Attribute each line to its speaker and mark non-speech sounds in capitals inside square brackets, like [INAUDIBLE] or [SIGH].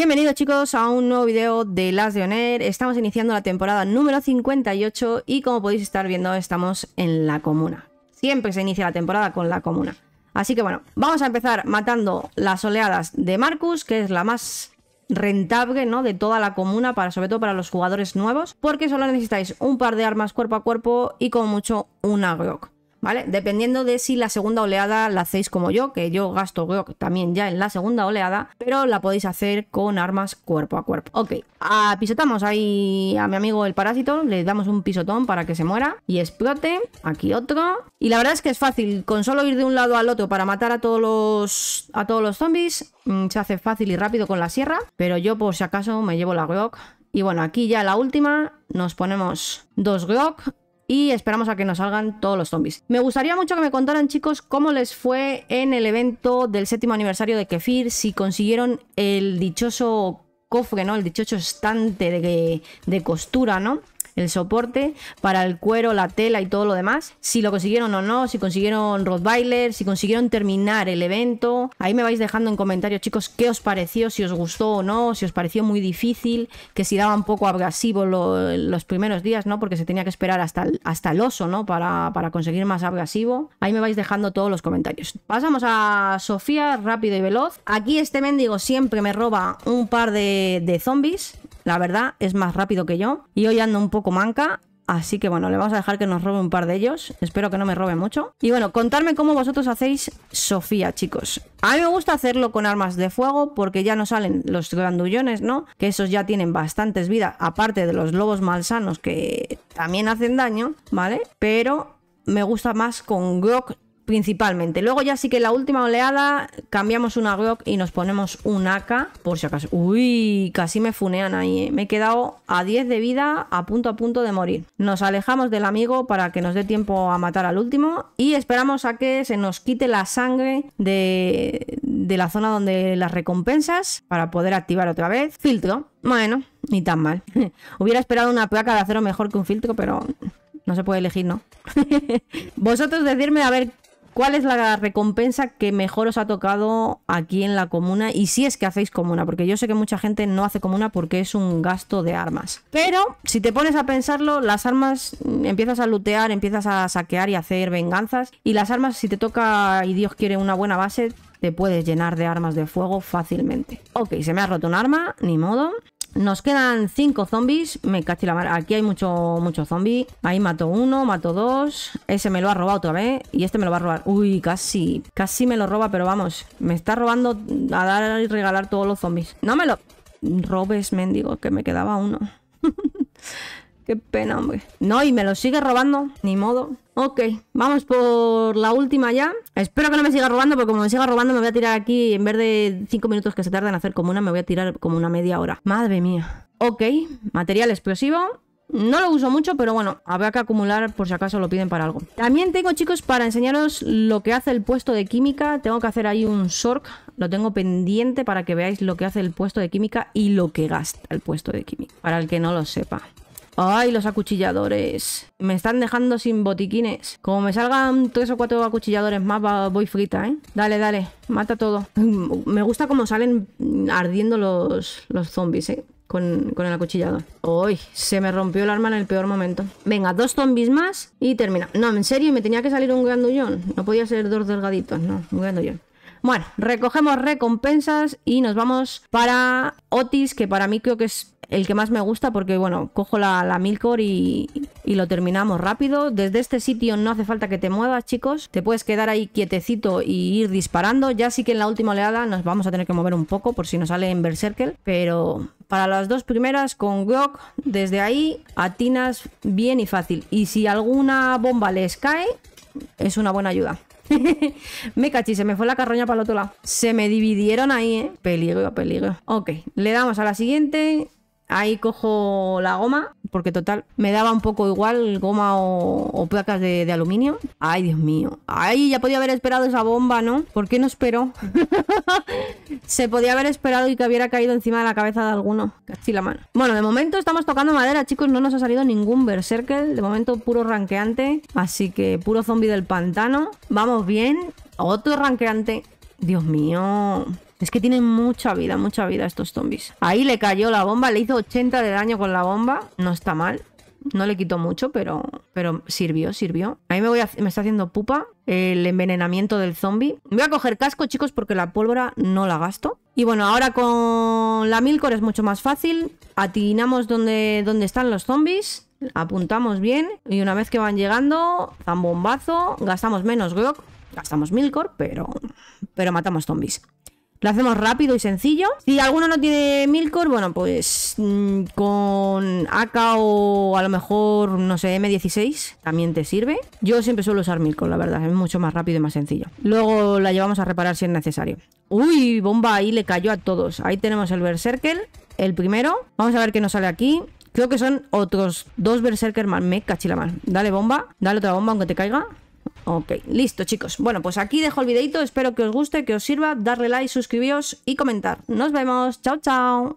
Speaker 1: Bienvenidos chicos a un nuevo video de Las de Oner. Estamos iniciando la temporada número 58 y como podéis estar viendo estamos en la comuna. Siempre se inicia la temporada con la comuna. Así que bueno, vamos a empezar matando las oleadas de Marcus, que es la más rentable, ¿no? De toda la comuna, para, sobre todo para los jugadores nuevos, porque solo necesitáis un par de armas cuerpo a cuerpo y con mucho un Glock. ¿vale? Dependiendo de si la segunda oleada la hacéis como yo, que yo gasto Glock también ya en la segunda oleada, pero la podéis hacer con armas cuerpo a cuerpo. Ok, pisotamos ahí a mi amigo el parásito, le damos un pisotón para que se muera y explote. Aquí otro. Y la verdad es que es fácil, con solo ir de un lado al otro para matar a todos los, a todos los zombies, mm, se hace fácil y rápido con la sierra, pero yo por si acaso me llevo la Glock y bueno, aquí ya la última, nos ponemos dos Glock y esperamos a que nos salgan todos los zombies. Me gustaría mucho que me contaran, chicos, cómo les fue en el evento del séptimo aniversario de Kefir, si consiguieron el dichoso cofre, ¿no? El dichoso estante de, de costura, ¿no? el soporte para el cuero, la tela y todo lo demás. Si lo consiguieron o no, si consiguieron Rottweiler, si consiguieron terminar el evento. Ahí me vais dejando en comentarios, chicos, qué os pareció, si os gustó o no, si os pareció muy difícil, que si daba un poco abrasivo los primeros días, ¿no? Porque se tenía que esperar hasta el, hasta el oso, ¿no? Para, para conseguir más abrasivo. Ahí me vais dejando todos los comentarios. Pasamos a Sofía, rápido y veloz. Aquí este mendigo siempre me roba un par de, de zombies la verdad es más rápido que yo y hoy ando un poco manca. Así que bueno, le vamos a dejar que nos robe un par de ellos. Espero que no me robe mucho. Y bueno, contadme cómo vosotros hacéis Sofía, chicos. A mí me gusta hacerlo con armas de fuego porque ya no salen los grandullones, ¿no? Que esos ya tienen bastantes vidas, aparte de los lobos malsanos que también hacen daño, ¿vale? Pero me gusta más con Grok principalmente. Luego ya sí que la última oleada cambiamos una Glock y nos ponemos un AK, por si acaso. Uy, casi me funean ahí, ¿eh? Me he quedado a 10 de vida, a punto a punto de morir. Nos alejamos del amigo para que nos dé tiempo a matar al último y esperamos a que se nos quite la sangre de, de la zona donde las recompensas para poder activar otra vez. Filtro. Bueno, ni tan mal. [LAUGHS] Hubiera esperado una placa de acero mejor que un filtro, pero no se puede elegir, ¿no? [LAUGHS] Vosotros decirme a ver ¿Cuál es la recompensa que mejor os ha tocado aquí en la comuna? Y si es que hacéis comuna, porque yo sé que mucha gente no hace comuna porque es un gasto de armas. Pero si te pones a pensarlo, las armas mm, empiezas a lootear, empiezas a saquear y a hacer venganzas. Y las armas, si te toca y Dios quiere una buena base, te puedes llenar de armas de fuego fácilmente. Ok, se me ha roto un arma, ni modo. Nos quedan 5 zombies. Me caché la mar. Aquí hay mucho, mucho zombie. Ahí mato uno, mato dos. Ese me lo ha robado otra vez. Y este me lo va a robar. Uy, casi. Casi me lo roba, pero vamos. Me está robando a dar y regalar todos los zombies. No me lo robes, mendigo, que me quedaba uno. [LAUGHS] Qué pena, hombre. No, y me lo sigue robando. Ni modo. Ok, vamos por la última ya. Espero que no me siga robando, porque como me siga robando me voy a tirar aquí, en vez de cinco minutos que se tarda en hacer como una, me voy a tirar como una media hora. Madre mía. Ok, material explosivo. No lo uso mucho, pero bueno, habrá que acumular por si acaso lo piden para algo. También tengo, chicos, para enseñaros lo que hace el puesto de química. Tengo que hacer ahí un short Lo tengo pendiente para que veáis lo que hace el puesto de química y lo que gasta el puesto de química. Para el que no lo sepa. ¡Ay, los acuchilladores! Me están dejando sin botiquines. Como me salgan tres o cuatro acuchilladores más, voy frita, ¿eh? Dale, dale, mata todo. [LAUGHS] Me gusta cómo salen ardiendo los, los zombies, ¿eh? Con, con, el acuchillador. ¡Uy! Se me rompió el arma en el peor momento. Venga, dos zombies más y termina. No, en serio, me tenía que salir un grandullón. No podía ser dos delgaditos, no, un grandullón. Bueno, recogemos recompensas y nos vamos para Otis, que para mí creo que es el que más me gusta porque, bueno, cojo la, la Milcor y, lo terminamos rápido. Desde este sitio no hace falta que te muevas, chicos. Te puedes quedar ahí quietecito y ir disparando. Ya sí que en la última oleada nos vamos a tener que mover un poco por si nos sale en Berserker. Pero para las dos primeras, con Glock desde ahí atinas bien y fácil. Y si alguna bomba les cae, es una buena ayuda. [LAUGHS] me cachí, se me fue la carroña para el otro lado. Se me dividieron ahí, ¿eh? Peligro, peligro. Ok, le damos a la siguiente. Ahí cojo la goma, porque total, me daba un poco igual goma o, placas de, aluminio. Ay, Dios mío. Ay, ya podía haber esperado esa bomba, ¿no? ¿Por qué no esperó? [LAUGHS] Se podía haber esperado y que hubiera caído encima de la cabeza de alguno. Casi la mano. Bueno, de momento estamos tocando madera, chicos. No nos ha salido ningún Berserker. De momento puro ranqueante. Así que puro zombie del pantano. Vamos bien. Otro ranqueante. Dios mío. Es que tienen mucha vida, mucha vida estos zombies. Ahí le cayó la bomba, le hizo 80 de daño con la bomba. No está mal. No le quitó mucho, pero, pero sirvió, sirvió. Ahí me, voy me está haciendo pupa el envenenamiento del zombie. Voy a coger casco, chicos, porque la pólvora no la gasto. Y bueno, ahora con la Milcor es mucho más fácil. Atinamos donde, están los zombies. Apuntamos bien. Y una vez que van llegando, zambombazo. Gastamos menos Glock. Gastamos Milcor, pero, pero matamos zombies. Lo hacemos rápido y sencillo. Si alguno no tiene Milcor, bueno, pues mm, con AK o a lo mejor, no sé, M16 también te sirve. Yo siempre suelo usar Milcor, la verdad, es mucho más rápido y más sencillo. Luego la llevamos a reparar si es necesario. Uy, bomba ahí le cayó a todos. Ahí tenemos el Berserker, el primero. Vamos a ver qué nos sale aquí. Creo que son otros dos Berserker más. Me cachila mal. Dale bomba, dale otra bomba aunque te caiga. Ok, listo chicos. Bueno, pues aquí dejo el videito. Espero que os guste, que os sirva. Darle like, suscribiros y comentar. Nos vemos. Chao, chao.